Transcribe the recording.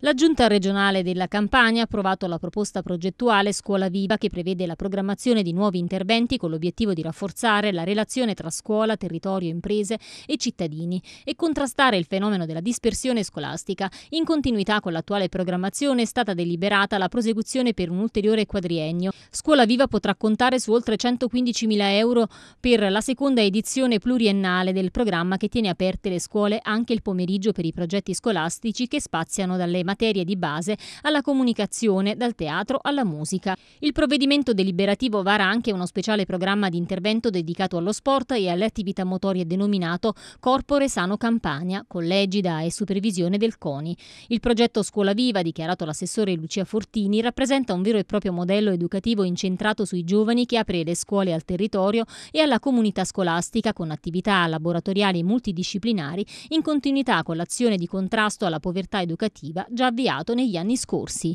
La Giunta regionale della Campania ha approvato la proposta progettuale Scuola Viva che prevede la programmazione di nuovi interventi con l'obiettivo di rafforzare la relazione tra scuola, territorio, imprese e cittadini e contrastare il fenomeno della dispersione scolastica. In continuità con l'attuale programmazione è stata deliberata la prosecuzione per un ulteriore quadriennio. Scuola Viva potrà contare su oltre 115.000 euro per la seconda edizione pluriennale del programma che tiene aperte le scuole anche il pomeriggio per i progetti scolastici che spaziano dalle dalle materie di base alla comunicazione, dal teatro alla musica. Il provvedimento deliberativo vara anche uno speciale programma di intervento dedicato allo sport e alle attività motorie denominato Corpore Sano Campania, con collegida e supervisione del CONI. Il progetto Scuola Viva, dichiarato l'assessore Lucia Fortini, rappresenta un vero e proprio modello educativo incentrato sui giovani che apre le scuole al territorio e alla comunità scolastica con attività laboratoriali multidisciplinari in continuità con l'azione di contrasto alla povertà educativa già avviato negli anni scorsi.